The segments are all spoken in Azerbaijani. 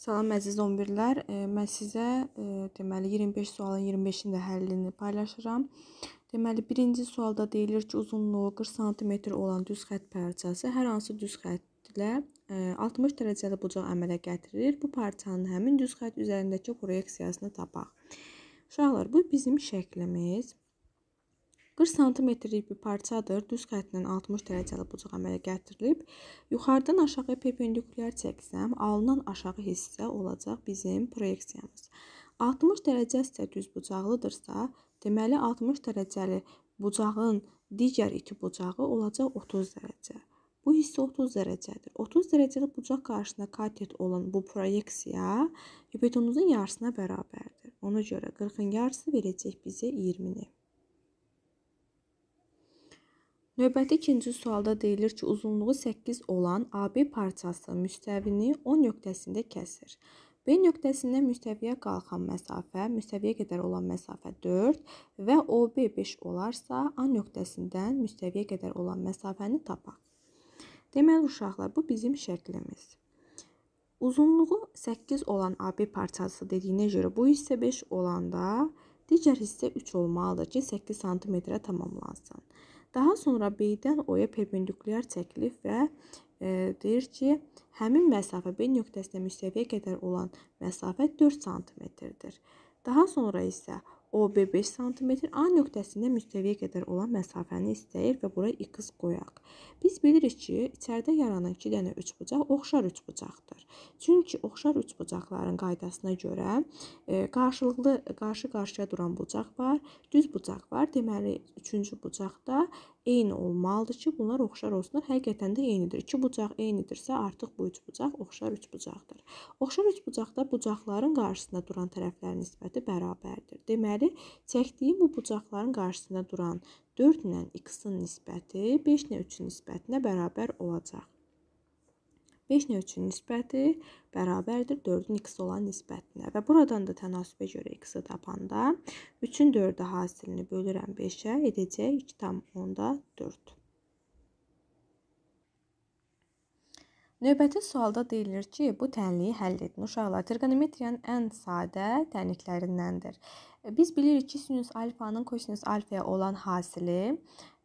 Salam əziz 11-lər, e, mən sizə e, deməli 25 sualın 25-ində həllini paylaşıram. Deməli birinci sualda deyilir ki, uzunluğu 40 sm olan düz xətt parçası hər hansı düz xəttlə 60 e, dərəcəli bucaq əmələ gətirir. Bu parçanın həmin düz xətt üzərindəki proyeksiyasını tapaq. Uşaqlar, bu bizim şəklimiz. 40 santimetrlik bir parçadır. Düz xəttlə 60 dərəcəli bucaq əmələ gətirilib. Yuxarıdan aşağı perpendikulyar çəksəm, alınan aşağı hissə olacaq bizim proyeksiyamız. 60 dərəcə isə düz bucaqlıdırsa, deməli 60 dərəcəli bucağın digər iki bucağı olacaq 30 dərəcə. Bu hissə 30 dərəcədir. 30 dərəcəli bucaq qarşısında katet olan bu proyeksiya hipotenuzun yarısına bərabərdir. Ona görə 40-ın yarısı verəcək bizə 20-ni. Növbəti ikinci sualda deyilir ki, uzunluğu 8 olan AB parçası müstəvini O nöqtəsində kəsir. B nöqtəsindən müstəviyə qalxan məsafə, müstəviyə qədər olan məsafə 4 və OB 5 olarsa, A nöqtəsindən müstəviyə qədər olan məsafəni tapaq. Deməli uşaqlar, bu bizim şəklimiz. Uzunluğu 8 olan AB parçası dediyinə görə bu hissə 5 olanda digər hissə 3 olmalıdır ki, 8 sm-ə tamamlansın. Daha sonra B-dən O-ya perpendikulyar çəkilib və e, deyir ki, həmin məsafə B nöqtəsinə müstəviyə qədər olan məsafə 4 sm-dir. Daha sonra isə OB 5 cm, A nöqtəsində müstəviyə qədər olan məsafəni istəyir və bura x qoyaq. Biz bilirik ki, içəridə yaranan 2 dənə üçbucaq oxşar üçbucaqdır. Çünki oxşar üçbucaqların qaydasına görə e, qarşılıqlı qarşı-qarşıya duran bucaq var, düz bucaq var. Deməli, üçüncü bucaqda eyni olmalıdır ki, bunlar oxşar olsunlar. Həqiqətən də eynidir. 2 bucaq eynidirsə, artıq bu 3 bucaq oxşar 3 bucaqdır. Oxşar 3 bucaqda bucaqların qarşısında duran tərəflərin nisbəti bərabərdir. Deməli, çəkdiyim bu bucaqların qarşısında duran 4 ilə x-in nisbəti 5 ilə 3-ün nisbətinə bərabər olacaq. 5 növçünün nisbəti bərabərdir 4-ün x olan nisbətinə və buradan da tənasübə görə x-i tapanda 3-ün 4-ə hasilini bölürəm 5-ə edəcək 2,4. Növbəti sualda deyilir ki, bu tənliyi həll edin. Uşaqlar, trigonometriyanın ən sadə tənliklərindəndir. Biz bilirik ki, sinus alfanın kosinus alfaya olan hasili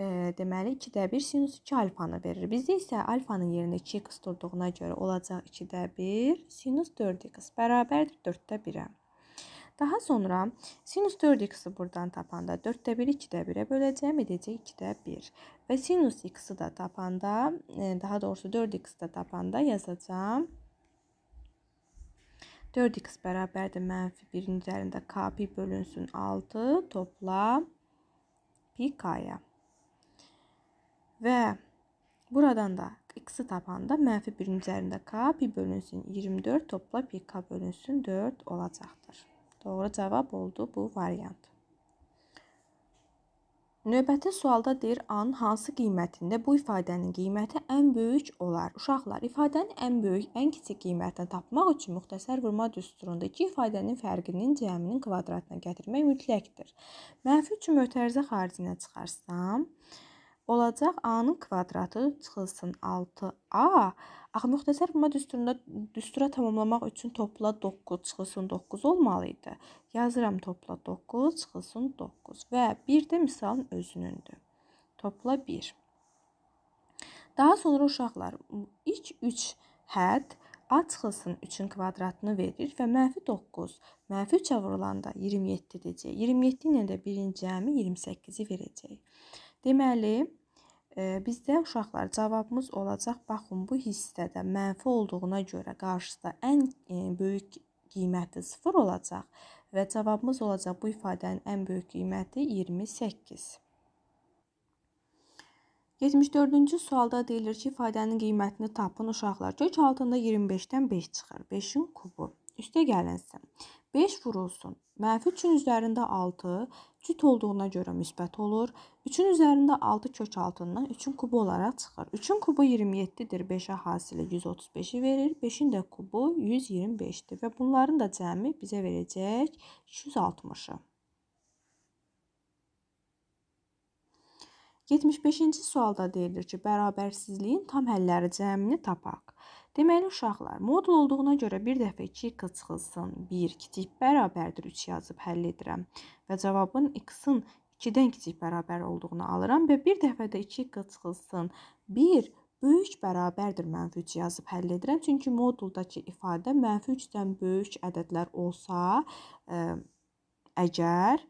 e, deməli 2-də 1 sinus 2 alfanı verir. Bizdə isə alfanın yerində 2x durduğuna görə olacaq 2-də 1 sinus 4x bərabərdir 4-də 1-ə. Daha sonra sinus 4x-i buradan tapanda 4-də 1 2-də 1-ə böləcəm, edəcək 2-də 1. Və sinus x-i də tapanda, daha doğrusu 4x-i də tapanda yazacağam. 4x bərabərdir mənfi 1-in üzərində k pi bölünsün 6 topla pi k-ya. Və buradan da x-i tapanda mənfi 1-in üzərində k pi bölünsün 24 topla pi k bölünsün 4 olacaqdır. Doğru cavab oldu bu variant. Növbəti sualda deyir, A-nın hansı qiymətində bu ifadənin qiyməti ən böyük olar? Uşaqlar, ifadənin ən böyük, ən kiçik qiymətini tapmaq üçün müxtəsər vurma düsturunda iki ifadənin fərqinin cəminin kvadratına gətirmək mütləqdir. Mənfi üçün mötərizə xaricinə çıxarsam, olacaq. A-nın kvadratı çıxılsın 6A. Axı müxtəsər buna düsturunda düstura tamamlamaq üçün topla 9 çıxılsın 9 olmalı idi. Yazıram topla 9 çıxılsın 9 və bir də misalın özünündür. Topla 1. Daha sonra uşaqlar ilk 3 hədd A çıxılsın 3-ün kvadratını verir və mənfi 9, mənfi 3-ə vurulanda 27 edəcək. 27 ilə də birinci cəmi 28-i verəcək. Deməli, bizdə uşaqlar cavabımız olacaq. Baxın, bu hissədə mənfi olduğuna görə qarşısında ən böyük qiyməti 0 olacaq və cavabımız olacaq bu ifadənin ən böyük qiyməti 28. 74-cü sualda deyilir ki, ifadənin qiymətini tapın uşaqlar. Gök altında 25-dən 5 çıxır. 5-in kubu. Üstə gəlinsin. 5 vurulsun. Mənfi 3-ün üzərində 6 cüt olduğuna görə müsbət olur. 3-ün üzərində 6 kök altından 3-ün kubu olaraq çıxır. 3-ün kubu 27-dir. 5-ə hasilə 135-i verir. 5-in də kubu 125-dir və bunların da cəmi bizə verəcək 260-ı. 75-ci sualda deyilir ki, bərabərsizliyin tam həlləri cəmini tapaq. Deməli uşaqlar, modul olduğuna görə bir dəfə 2 x çıxılsın 1 kiçik bərabərdir 3 yazıb həll edirəm və cavabın x-in 2-dən kiçik bərabər olduğunu alıram və bir dəfə də 2 x çıxılsın 1 böyük bərabərdir mənfi 3 yazıb həll edirəm. Çünki moduldakı ifadə mənfi 3-dən böyük ədədlər olsa, ə, e, əgər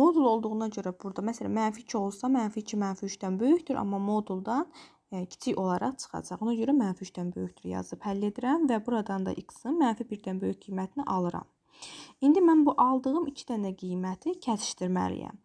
modul olduğuna görə burada məsələn mənfi 2 olsa, mənfi 2 mənfi 3-dən böyükdür, amma moduldan kiçik olaraq çıxacaq. Ona görə mənfi 3-dən böyükdür yazıb həll edirəm və buradan da x-in mənfi 1-dən böyük qiymətini alıram. İndi mən bu aldığım 2 dənə qiyməti kəsişdirməliyəm.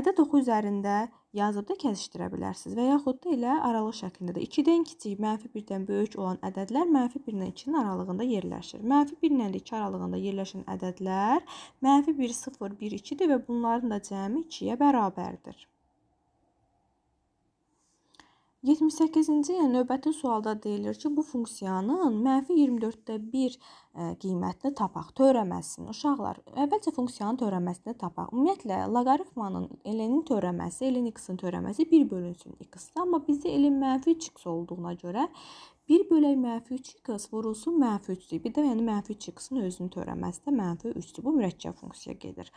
Ədəd oxu üzərində yazıb da kəsişdirə bilərsiniz və yaxud da elə aralıq şəklində də 2-dən kiçik, mənfi 1-dən böyük olan ədədlər mənfi 1 ilə 2-nin aralığında yerləşir. Mənfi 1 ilə 2 aralığında yerləşən ədədlər mənfi 1, 0, 1, 2-dir və bunların da cəmi 2-yə bərabərdir. 78-ci növbəti sualda deyilir ki, bu funksiyanın -24/1 e, qiymətini tapaq, törəməsini. Uşaqlar, əvvəlcə funksiyanın törəməsini tapaq. Ümumiyyətlə loqaritmanın ln-in törəməsi, ln x-in törəməsi 1 bölünsün x-dir, amma bizdə ln -x olduğuna görə Bir bölək mənfi 3x vurulsun mənfi 3-dür. Bir də yəni mənfi 3x-in özünü törəməsi də mənfi 3-dür. Bu mürəkkəb funksiya gedir.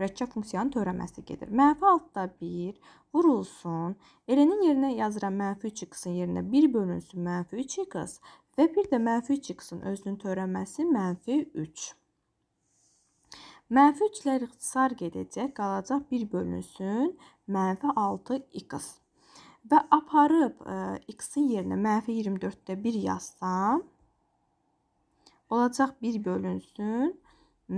Mürəkkəb funksiyanın törəməsi gedir. Mənfi 6-da 1 vurulsun. Elenin yerinə yazıram mənfi 3x-in yerinə 1 bölünsün mənfi 3x və bir də mənfi 3x-in özünü törəməsi mənfi 3. Mənfi 3-lər ixtisar gedəcək, qalacaq 1 bölünsün mənfi 6x və aparıb e, x-in yerinə mənfi 24-də 1 yazsam, olacaq 1 bölünsün,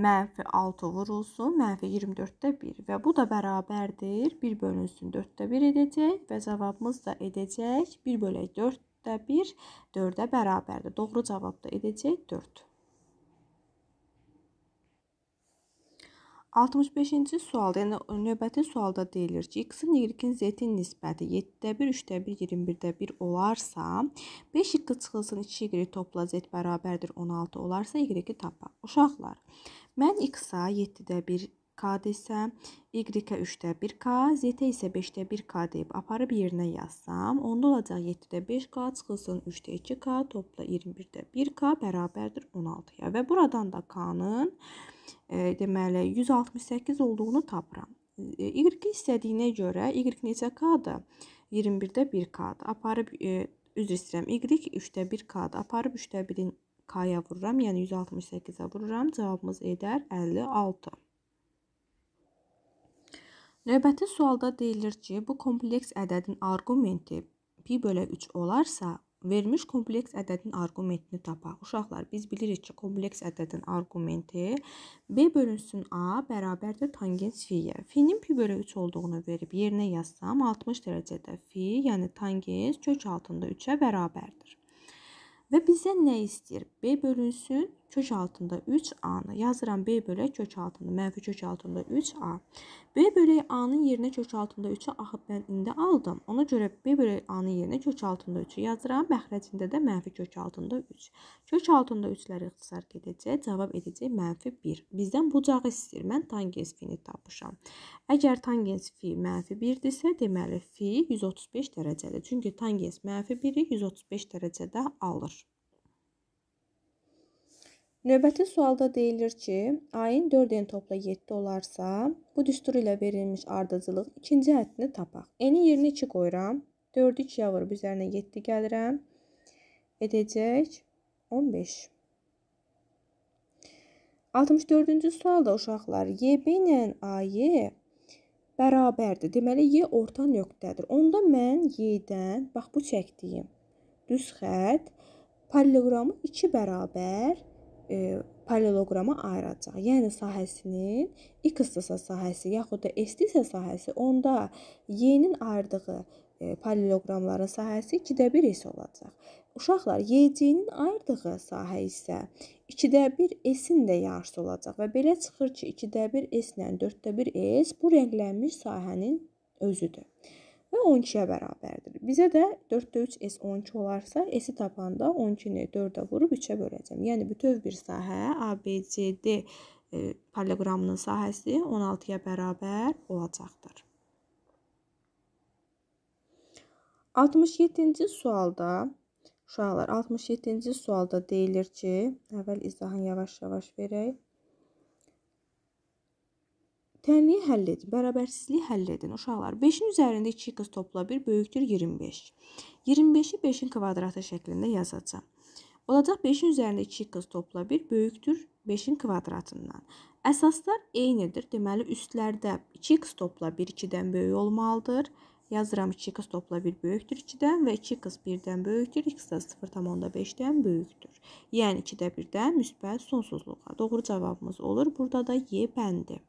mənfi 6 vurulsun, mənfi 24-də 1 və bu da bərabərdir, 1 bölünsün 4-də 1 edəcək və cavabımız da edəcək 1 bölək 4-də 1, 4-ə bərabərdir. Doğru cavab da edəcək 4. 65-ci sualda, yəni növbəti sualda deyilir ki, x-in y-in z-in nisbəti 7-də 1, 3-də 1, 21-də 1 olarsa, 5x çıxılsın 2y topla z bərabərdir 16 olarsa, y-i tapa. Uşaqlar, mən x-a 7-də 1 K-dır isə, Y-ə 3-də 1K, Z-ə isə 5-də 1K deyib aparıb yerinə yazsam, onda olacaq 7-də 5K, çıxılsın 3-də 2K, topla 21-də 1K bərabərdir 16-ya. Və buradan da K-nın e, deməli 168 olduğunu tapıram. E, y istədiyinə görə Y neçə K-dır? 21-də 1K-dır. Aparıb, e, üzr istəyirəm, Y 3-də 1K-dır. Aparıb 3-də 1-in K-ya vururam, yəni 168-ə vururam. Cavabımız edər 56. Növbəti sualda deyilir ki, bu kompleks ədədin arqumenti pi bölə 3 olarsa, verilmiş kompleks ədədin arqumentini tapaq. Uşaqlar, biz bilirik ki, kompleks ədədin arqumenti b bölünsün a bərabərdir tangens fi-yə. Fi-nin pi bölü 3 olduğunu verib yerinə yazsam 60 dərəcədə fi, yəni tangens kök altında 3-ə bərabərdir. Və bizə nə istəyir? b bölünsün kök altında 3A-nı yazıram B bölək kök altında, mənfi kök altında 3A. B bölək A-nın yerinə kök altında 3-ü axıb mən indi aldım. Ona görə B bölək A-nın yerinə kök altında 3-ü yazıram, məxrəcində də mənfi kök altında 3. Kök altında 3-lər ixtisar gedəcək, cavab edəcək mənfi 1. Bizdən bucağı istəyir, mən tangens fini tapmışam. Əgər tangens fi mənfi 1-dirsə, deməli fi 135 dərəcədir. Çünki tangens mənfi 1-i 135 dərəcədə alır. Növbəti sualda deyilir ki, ayın 4-ün topla 7 olarsa, bu düstur ilə verilmiş ardıcılıq ikinci həddini tapaq. N-in yerinə 2 qoyuram. 4-ü 2-yə vurub üzərinə 7 gəlirəm. Edəcək 15. 64-cü sualda uşaqlar YB ilə AY bərabərdir. Deməli, Y orta nöqtədir. Onda mən Y-dən, bax bu çəkdiyim düz xətt, paralelogramı 2 bərabər e, paralelograma ayıracaq. Yəni sahəsinin x-dirsə sahəsi yaxud da s-dirsə sahəsi onda y-nin ayırdığı e, paralelogramların sahəsi 2-də 1 s olacaq. Uşaqlar, y-nin ayırdığı sahə isə 2-də 1 s-in də yarısı olacaq və belə çıxır ki, 2-də 1 s ilə 4-də 1 s bu rənglənmiş sahənin özüdür və 12-yə bərabərdir. Bizə də 4-də 3 S 12 olarsa, S-i tapanda 12-ni 4-ə vurub 3-ə böləcəm. Yəni bütöv bir sahə ABCD e, poliqramının sahəsi 16-ya bərabər olacaqdır. 67-ci sualda uşaqlar 67-ci sualda deyilir ki, əvvəl izahını yavaş-yavaş verək. Tənliyi həll edin, bərabərsizliyi həll edin uşaqlar. 5-in üzərində 2 qız topla 1 böyükdür 25. 25-i 5-in kvadratı şəklində yazacağam. Olacaq 5-in üzərində 2 qız topla 1 böyükdür 5-in kvadratından. Əsaslar eynidir. Deməli üstlərdə 2 qız topla 1 2-dən böyük olmalıdır. Yazıram 2 qız topla 1 böyükdür 2-dən və 2 qız 1-dən böyükdür, x də 0.5-dən böyükdür. Yəni 2-də 1-də müsbət sonsuzluğa. Doğru cavabımız olur. Burada da y bəndi.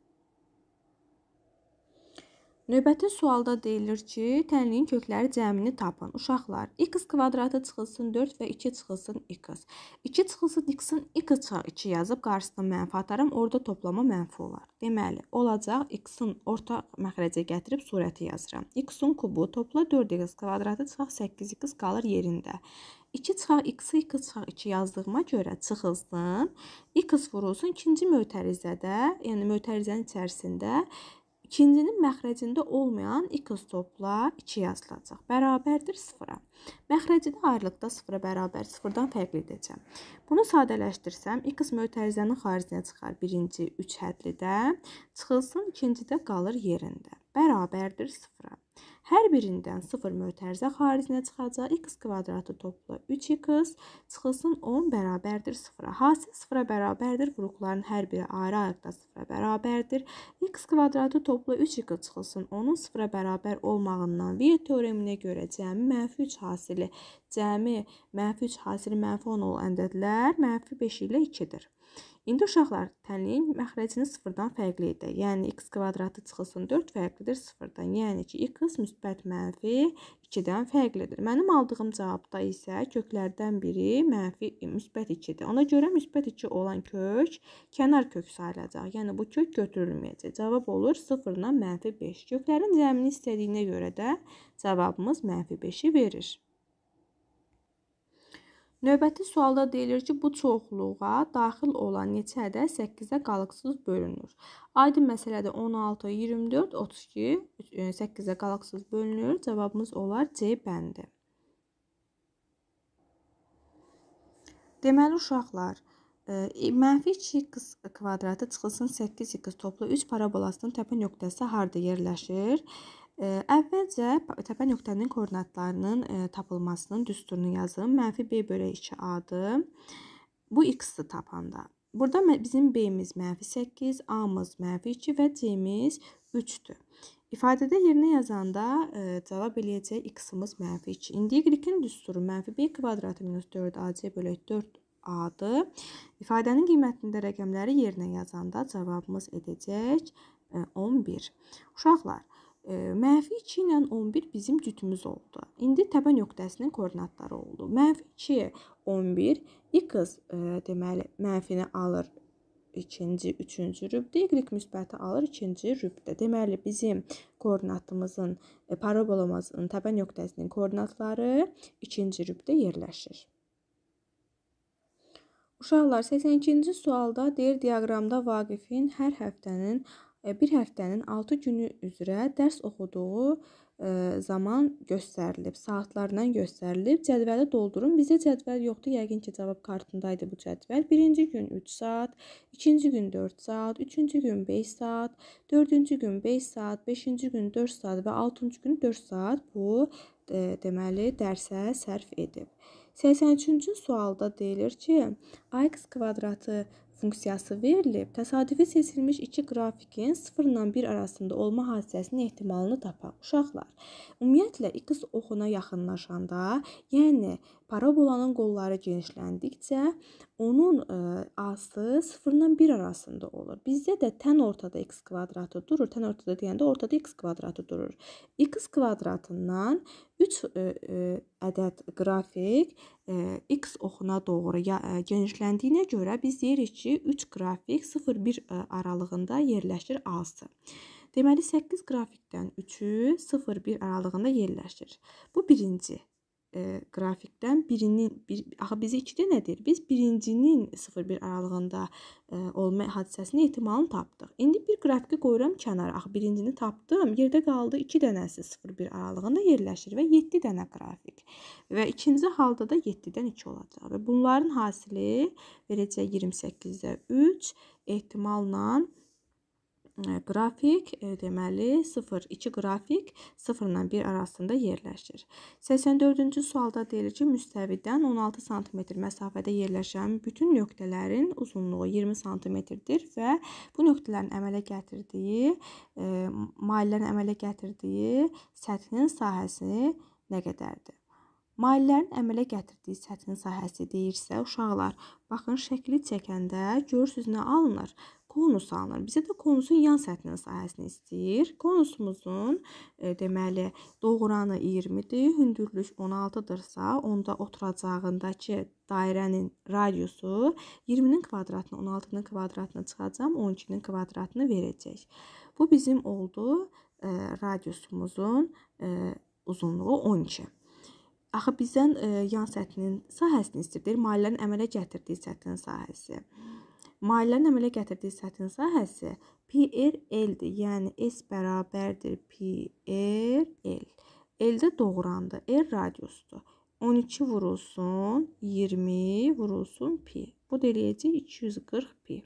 Növbəti sualda deyilir ki, tənliyin kökləri cəmini tapın. Uşaqlar, x kvadratı çıxılsın 4 və 2 çıxılsın x. 2 çıxılsın x-in x çıxaq 2 yazıb qarşısına mənfi ataram, orada toplama mənfi olar. Deməli, olacaq x-in ortaq məxrəcə gətirib surəti yazıram. x-in kubu topla 4x kvadratı çıxaq 8x qalır yerində. 2 çıxaq x-i 2 çıxaq 2 yazdığıma görə çıxılsın. x vurulsun ikinci mötərizədə, yəni mötərizənin içərisində İkincinin məxrəcində olmayan iki stopla 2 yazılacaq. Bərabərdir 0-a. Məxrəcidə ayrılıqda 0-a bərabər 0-dan fərqli edəcəm. Bunu sadələşdirsəm, x qismi ötərizənin xaricinə çıxar. Birinci 3 hədlidə çıxılsın, ikincidə qalır yerində bərabərdir 0-a. Hər birindən 0 mötərizə xaricinə çıxacaq. x kvadratı topla 3x çıxılsın 10 bərabərdir 0-a. Hasil 0-a bərabərdir. Vuruqların hər biri ayrı-ayrıqda 0-a bərabərdir. x kvadratı topla 3x çıxılsın 10-un 0-a bərabər olmağından Viyer teoreminə görə cəmi mənfi 3 hasili, cəmi mənfi 3 hasili mənfi 10 olan ədədlər mənfi 5 ilə 2-dir. İndi uşaqlar tənliyin məxrəcini sıfırdan fərqli edək. Yəni, x kvadratı çıxılsın 4 fərqlidir sıfırdan. Yəni ki, x müsbət mənfi 2-dən fərqlidir. Mənim aldığım cavabda isə köklərdən biri mənfi müsbət 2-dir. Ona görə müsbət 2 olan kök kənar kök sayılacaq. Yəni, bu kök götürülməyəcək. Cavab olur 0-dan mənfi 5. Köklərin cəmini istədiyinə görə də cavabımız mənfi 5-i verir. Növbəti sualda deyilir ki, bu çoxluğa daxil olan neçə ədəd 8-də qalıqsız bölünür? Aydın məsələdə 16, 24, 32, 8-də qalıqsız bölünür. Cavabımız olar C bəndi. Deməli uşaqlar, e, mənfi 2x kvadratı çıxılsın 8x toplu 3 parabolasının təpə nöqtəsi harda yerləşir? Əvvəlcə təpə nöqtənin koordinatlarının tapılmasının düsturunu yazın. Mənfi b bölü 2 adı. Bu x-dir tapanda. Burada bizim b-miz mənfi 8, a-mız mənfi 2 və c-miz 3-dür. İfadədə yerinə yazanda cavab eləyəcək x-imiz mənfi 2. İndi y-in düsturu mənfi b kvadratı minus 4ac bölü 4a-dır. İfadənin qiymətində rəqəmləri yerinə yazanda cavabımız edəcək 11. Uşaqlar, Mənfi 2 ilə 11 bizim cütümüz oldu. İndi təpə nöqtəsinin koordinatları oldu. Mənfi 2, 11, x deməli mənfini alır ikinci, üçüncü rübdə, y müsbəti alır ikinci rübdə. Deməli bizim koordinatımızın e, parabolamızın təpə nöqtəsinin koordinatları ikinci rübdə yerləşir. Uşaqlar 82-ci sualda deyir diaqramda Vaqifin hər həftənin E, bir həftənin 6 günü üzrə dərs oxuduğu e, zaman göstərilib, saatlarından göstərilib. Cədvəli doldurun. Bizdə cədvəl yoxdur, yəqin ki, cavab kartındaydı bu cədvəl. Birinci gün 3 saat, ikinci gün 4 saat, üçüncü gün 5 saat, dördüncü gün 5 saat, beşinci gün 4 saat və altıncı gün 4 saat bu e, deməli dərsə sərf edib. 83-cü sualda deyilir ki, x kvadratı funksiyası verilib, təsadüfi seçilmiş iki qrafikin 0 ilə 1 arasında olma hadisəsinin ehtimalını tapaq. Uşaqlar, ümumiyyətlə x oxuna yaxınlaşanda, yəni parabolanın qolları genişləndikcə onun ə,ası 0 ilə 1 arasında olur. Bizdə də tən ortada x kvadratı durur. Tən ortada deyəndə ortada x kvadratı durur. x kvadratından 3 ə, e, ə, e, ədəd qrafik x oxuna doğru ya, genişləndiyinə görə biz deyirik ki, 3 qrafik 0-1 aralığında yerləşir A-sı. Deməli 8 qrafikdən 3-ü 0-1 aralığında yerləşir. Bu birinci e, qrafikdən birinin bir axı bizə 2-də nə deyir? Biz birincinin 0-1 aralığında e, olma hadisəsinin ehtimalını tapdıq. İndi bir qrafiki qoyuram kənara. Axı birincini tapdım. Yerdə qaldı 2 dənəsi 0-1 aralığında yerləşir və 7 dənə qrafik. Və ikinci halda da 7-dən 2 olacaq və bunların hasili verəcək 28-də 3 ehtimalla qrafik e, e, deməli 0 2 qrafik 0 ilə 1 arasında yerləşir. 84-cü sualda deyilir ki, müstəvidən 16 sm məsafədə yerləşən bütün nöqtələrin uzunluğu 20 sm-dir və bu nöqtələrin əmələ gətirdiyi e, maillərin əmələ gətirdiyi səthin sahəsi nə qədərdir? Maillərin əmələ gətirdiyi səthin sahəsi deyirsə, uşaqlar, baxın şəkli çəkəndə gör sözünə alınır konus alınır. Bizə də konusun yan səthinin sahəsini istəyir. Konusumuzun e, deməli doğranı 20-dir, hündürlük 16-dırsa, onda oturacağındakı dairənin radiusu 20-nin kvadratını 16-nın kvadratına çıxacam, 12-nin kvadratını verəcək. Bu bizim oldu e, radiusumuzun e, uzunluğu 12. Axı bizdən e, yan səthinin sahəsini istəyir. Deməli, malların əmələ gətirdiyi səthinin sahəsi. Hmm. Mailənin əmələ gətirdiyi sətin sahəsi PR L-dir. Yəni S bərabərdir PR L. L də doğrandır. R radiusdur. 12 vurulsun 20 vurulsun pi. Bu da eləyəcək 240 pi.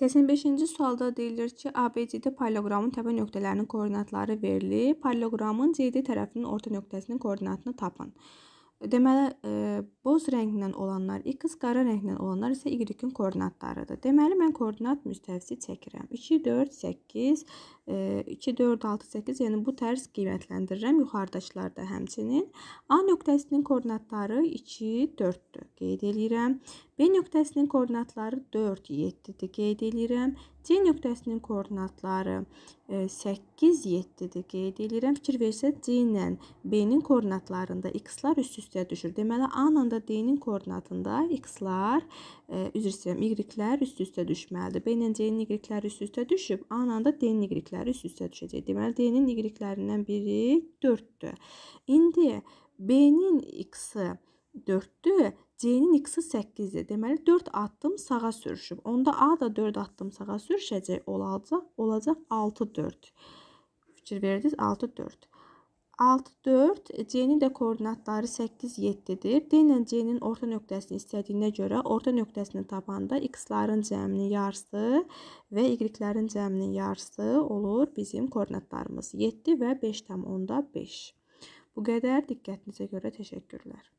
85-ci sualda deyilir ki, ABCD paralelogramın təpə nöqtələrinin koordinatları verilib. Paralelogramın CD tərəfinin orta nöqtəsinin koordinatını tapın. Deməli, e, boz rənglə olanlar x, qara rənglə olanlar isə y-in koordinatlarıdır. Deməli, mən koordinat müstəvisi çəkirəm. 2, 4, 8 2, 4, 6, 8, yəni bu tərs qiymətləndirirəm yuxarıdakılarda həmçinin. A nöqtəsinin koordinatları 2, 4-dür, qeyd eləyirəm. B nöqtəsinin koordinatları 4, 7-dir, qeyd eləyirəm. C nöqtəsinin koordinatları 8, 7-dir, qeyd eləyirəm. Fikir versə, C ilə B-nin koordinatlarında x-lar üst-üstə düşür. Deməli, A ilə də D-nin koordinatında x-lar, üzr istəyirəm, y-lər üst-üstə düşməlidir. B ilə C-nin y-ləri üst-üstə düşüb, A ilə də D-nin y-ləri dəyərləri üst-üstə düşəcək. Deməli, D-nin y-lərindən biri 4-dür. İndi B-nin x-i 4-dür, C-nin x-i 8-dir. Deməli, 4 addım sağa sürüşüb. Onda A da 4 addım sağa sürüşəcək, olacaq, olacaq 6-4. Fikir verdiniz, 6-4. 6, 4, C-nin də koordinatları 8, 7-dir. D ilə C-nin orta nöqtəsini istədiyinə görə orta nöqtəsini tapanda x-ların cəminin yarısı və y-lərin cəminin yarısı olur bizim koordinatlarımız 7 və 5,5. Bu qədər diqqətinizə görə təşəkkürlər.